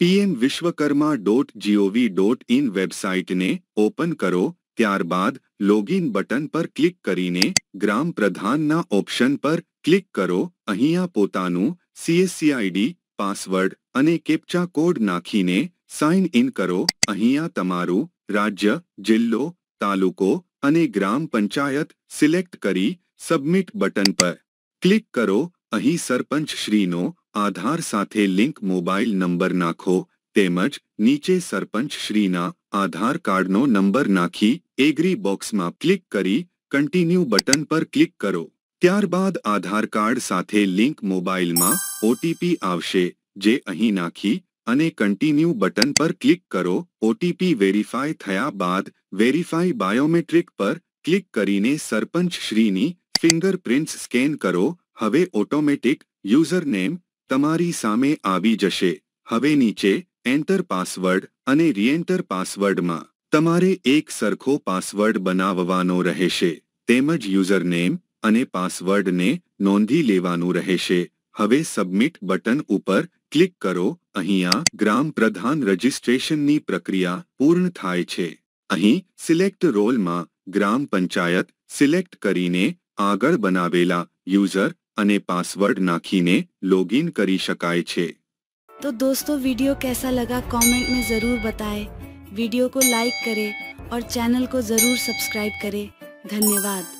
PM Vishwakarma dot G O V dot in website ने open करो त्यारबाद लॉगिन बटन पर क्लिक करीने ग्राम प्रधान ना ऑप्शन पर क्लिक करो अहिया पोतानु सीएससीआईडी पासवर्ड अने केपचा कोड नाखीने साइन इन करो अहिया तमारु राज्य जिल्लो तालुको अने ग्राम पंचायत सिलेक्ट करी सबमिट बटन पर क्लिक करो अही सरपंच श्रीनो आधार साथे लिंक मोबाइल नंबर नाखो तेमज नीचे सरपंच श्रीना आधार कार्ड नो नंबर नाखी एग्री बॉक्स में क्लिक करी कंटिन्यू बटन पर क्लिक करो त्यारबाद आधार कार्ड साथे लिंक मोबाइल में ओटीपी आवशे जे अही नाखी અને કંટીન્યુ બટન પર ક્લિક કરો ઓટીપી વેરીફાય થયા બાદ વેરીફાય બાયોમેટ્રિક પર ક્લિક કરીને સરપંચ શ્રીની ફિંગર પ્રિન્ટ સ્કેન કરો હવે ઓટોમેટિક યુઝર નેમ તમારી સામે આવી જશે હવે નીચે એન્ટર પાસવર્ડ અને રીએન્ટર પાસવર્ડમાં તમારે એક સરખો પાસવર્ડ બનાવવાનો રહેશે તેમજ યુઝરનેમ અને પાસવર્ડને નોંધી લેવાનું રહેશે હવે સબમિટ બટન ઉપર ક્લિક કરો અહીંયા ગ્રામ પ્રધાન રજિસ્ટ્રેશનની પ્રક્રિયા પૂર્ણ થાય છે અહીં સિલેક્ટ રોલમાં ગ્રામ પંચાયત સિલેક્ટ કરીને આગળ બનાવેલા યુઝર અને પાસવર્ડ નાખીને લોગિન કરી શકાય છે તો દોસ્તો વિડિયો કેસા લગા કમેન્ટ મે જરૂર બતાય વિડિયો કો લાઈક કરે ઓર ચેનલ કો જરૂર સબસ્ક્રાઇબ કરે ધન્યવાદ